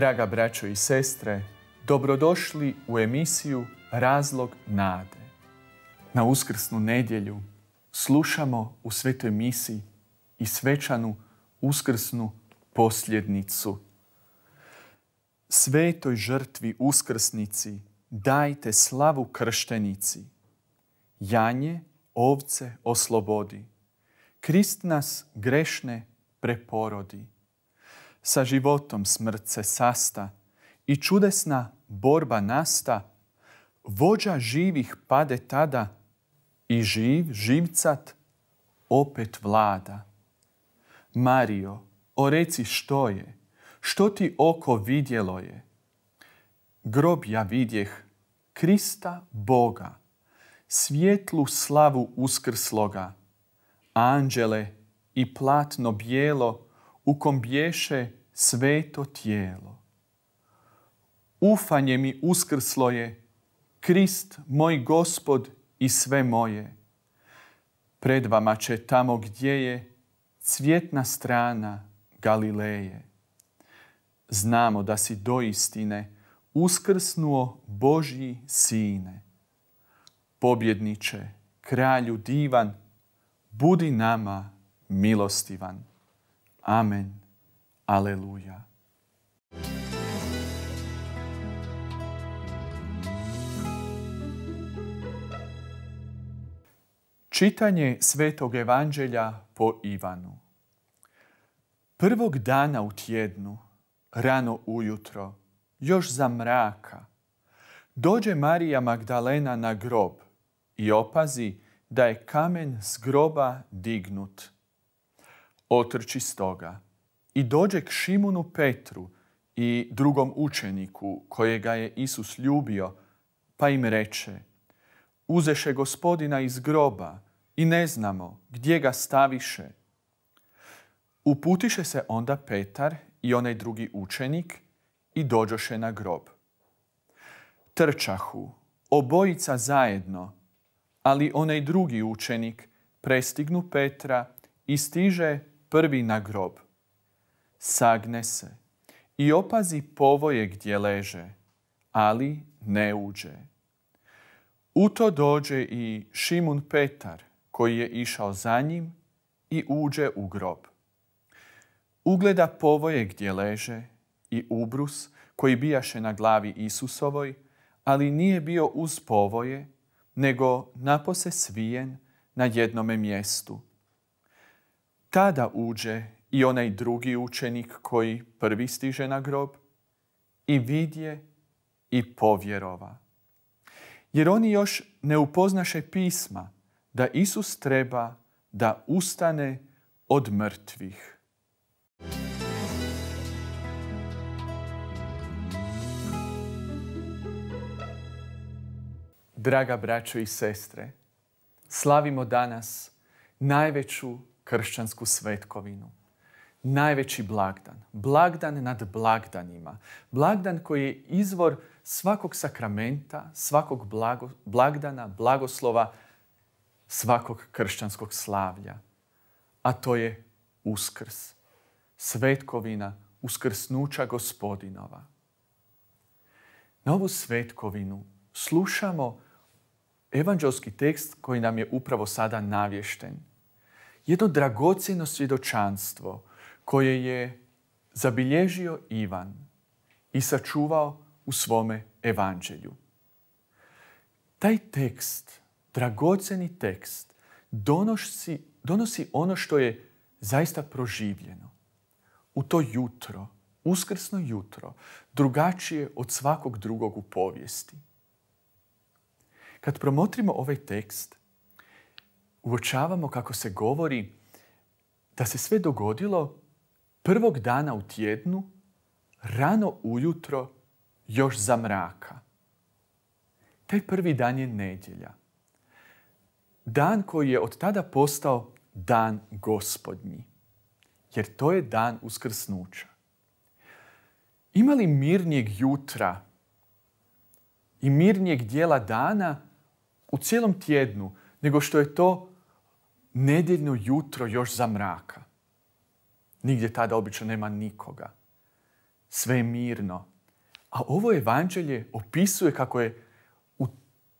Draga braćo i sestre, dobrodošli u emisiju Razlog nade. Na uskrsnu nedjelju slušamo u svetoj misi i svečanu uskrsnu posljednicu. Svetoj žrtvi uskrsnici dajte slavu krštenici. Janje ovce oslobodi. Krist nas grešne preporodi sa životom smrt se sasta i čudesna borba nasta, vođa živih pade tada i živ, živcat, opet vlada. Mario, o reci što je, što ti oko vidjelo je. Grob ja vidjeh, Krista Boga, svjetlu slavu uskrsloga, anđele i platno bijelo, u kom biješe sveto tijelo. Ufanje mi uskrslo je, Krist moj gospod i sve moje. Pred vama će tamo gdje je cvjetna strana Galileje. Znamo da si do istine uskrsnuo Božji sine. Pobjedniče, kralju divan, budi nama milostivan. Amen. Aleluja. Čitanje Svetog Evanđelja po Ivanu. Prvog dana u tjednu, rano ujutro, još za mraka, dođe Marija Magdalena na grob i opazi da je kamen s groba dignut otrči stoga. I dođe k Šimunu Petru i drugom učeniku kojega je Isus ljubio, pa im reče, uzeše gospodina iz groba i ne znamo gdje ga staviše. Uputiše se onda Petar i onaj drugi učenik i dođoše na grob. Trčahu, obojica zajedno, ali onaj drugi učenik prestignu Petra i stiže prvi na grob. Sagne se i opazi povoje gdje leže, ali ne uđe. U to dođe i Šimun Petar, koji je išao za njim i uđe u grob. Ugleda povoje gdje leže i ubrus koji bijaše na glavi Isusovoj, ali nije bio uz povoje, nego napose svijen na jednome mjestu tada uđe i onaj drugi učenik koji prvi stiže na grob i vidje i povjerova. Jer oni još ne upoznaše pisma da Isus treba da ustane od mrtvih. Draga braćo i sestre, slavimo danas najveću kršćansku svetkovinu. Najveći blagdan, blagdan nad blagdanima, blagdan koji je izvor svakog sakramenta, svakog blagdana, blagoslova, svakog kršćanskog slavlja, a to je uskrs, svetkovina uskrsnuća gospodinova. Na ovu svetkovinu slušamo evanđelski tekst koji nam je upravo sada navješten – jedno dragocjeno svjedočanstvo koje je zabilježio Ivan i sačuvao u svome evanđelju. Taj tekst, dragoceni tekst, donosi, donosi ono što je zaista proživljeno. U to jutro, uskrsno jutro, drugačije od svakog drugog u povijesti. Kad promotrimo ovaj tekst, uočavamo kako se govori da se sve dogodilo prvog dana u tjednu, rano ujutro, još za mraka. Taj prvi dan je nedjelja. Dan koji je od tada postao dan gospodnji. Jer to je dan uskrsnuća. Ima li mirnijeg jutra i mirnijeg dijela dana u cijelom tjednu nego što je to nedjeljno jutro još za mraka. Nigdje tada obično nema nikoga. Sve je mirno. A ovo evanđelje opisuje kako je u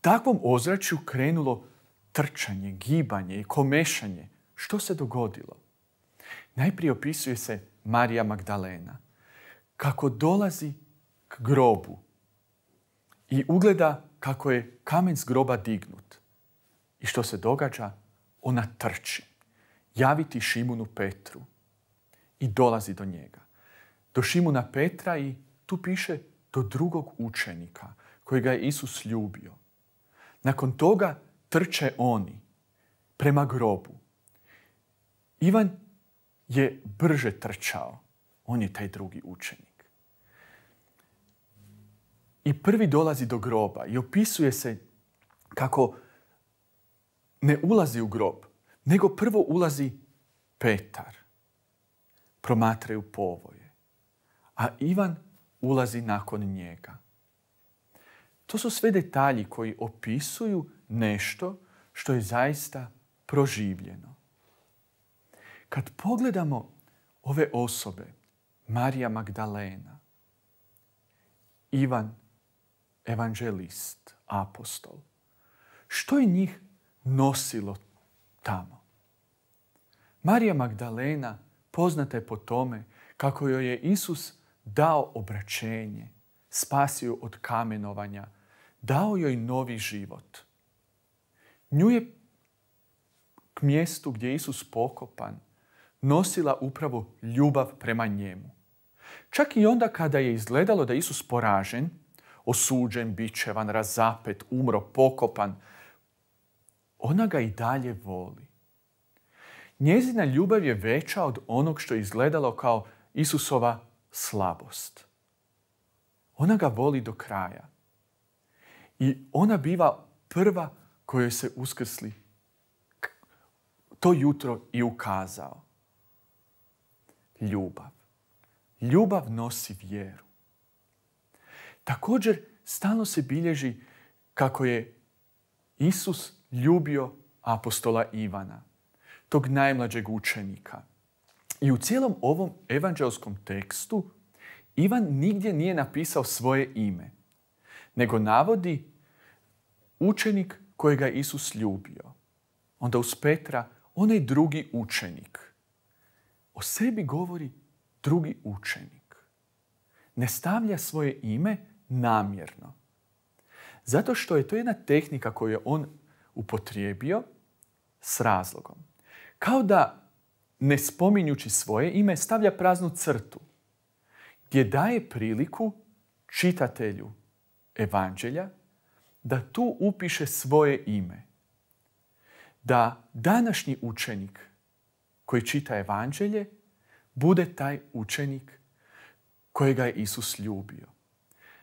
takvom ozračju krenulo trčanje, gibanje i komešanje. Što se dogodilo? Najprije opisuje se Marija Magdalena. Kako dolazi k grobu i ugleda kako je kamen s groba dignut. I što se događa? Ona trči. Javiti Šimunu Petru. I dolazi do njega. Do Šimuna Petra i tu piše do drugog učenika kojega je Isus ljubio. Nakon toga trče oni prema grobu. Ivan je brže trčao. On je taj drugi učenik. I prvi dolazi do groba i opisuje se kako ne ulazi u grob, nego prvo ulazi Petar. Promatraju povoje. A Ivan ulazi nakon njega. To su sve detalji koji opisuju nešto što je zaista proživljeno. Kad pogledamo ove osobe, Marija Magdalena, Ivan, evanđelist, apostol, što je njih nosilo tamo. Marija Magdalena poznata je po tome kako joj je Isus dao obraćenje, spasio od kamenovanja, dao joj novi život. Nju je k mjestu gdje je Isus pokopan nosila upravo ljubav prema njemu. Čak i onda kada je izgledalo da je Isus poražen, osuđen, bičevan, razapet, umro, pokopan, ona ga i dalje voli. Njezina ljubav je veća od onog što je izgledalo kao Isusova slabost. Ona ga voli do kraja. I ona biva prva kojoj se uskrsli to jutro i ukazao. Ljubav. Ljubav nosi vjeru. Također, stalno se bilježi kako je Isus ljubio apostola Ivana, tog najmlađeg učenika. I u cijelom ovom evanđelskom tekstu Ivan nigdje nije napisao svoje ime, nego navodi učenik kojega je Isus ljubio. Onda uz Petra onaj drugi učenik. O sebi govori drugi učenik. Ne stavlja svoje ime namjerno. Zato što je to jedna tehnika koju je on upotrijebio s razlogom. Kao da ne spominjući svoje ime stavlja praznu crtu gdje daje priliku čitatelju evanđelja da tu upiše svoje ime. Da današnji učenik koji čita evanđelje bude taj učenik kojega je Isus ljubio.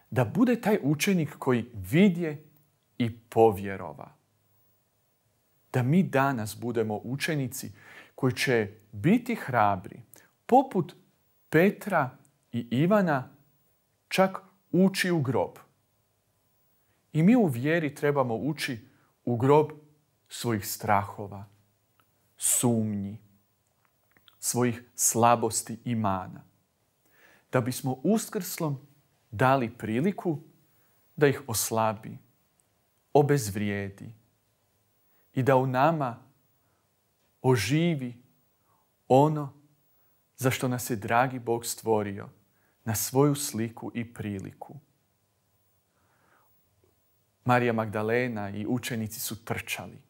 Da bude taj učenik koji vidje i povjerova da mi danas budemo učenici koji će biti hrabri, poput Petra i Ivana, čak ući u grob. I mi u vjeri trebamo ući u grob svojih strahova, sumnji, svojih slabosti i mana. Da bismo uskrslom dali priliku da ih oslabi, obezvrijedi, i da u nama oživi ono za što nas je dragi Bog stvorio na svoju sliku i priliku. Marija Magdalena i učenici su trčali.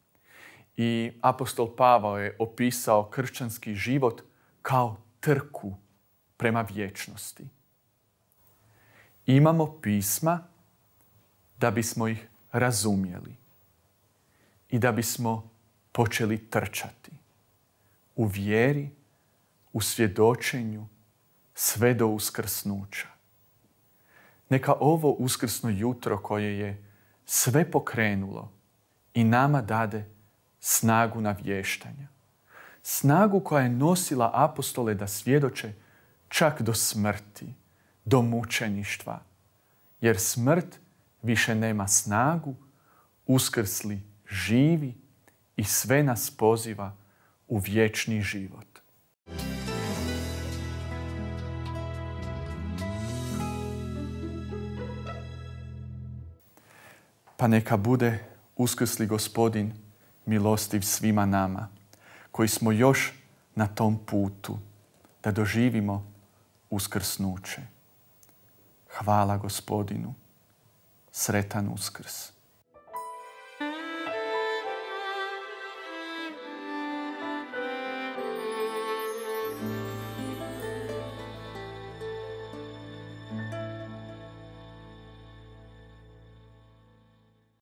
I apostol Pavao je opisao kršćanski život kao trku prema vječnosti. Imamo pisma da bismo ih razumjeli i da bismo počeli trčati u vjeri, u svjedočenju, sve do uskrsnuća. Neka ovo uskrsno jutro koje je sve pokrenulo i nama dade snagu na vještanja. Snagu koja je nosila apostole da svjedoče čak do smrti, do mučeništva. Jer smrt više nema snagu, uskrsli živi i sve nas poziva u vječni život. Pa neka bude uskrsli gospodin milostiv svima nama, koji smo još na tom putu da doživimo uskrsnuće. Hvala gospodinu. Sretan uskrs.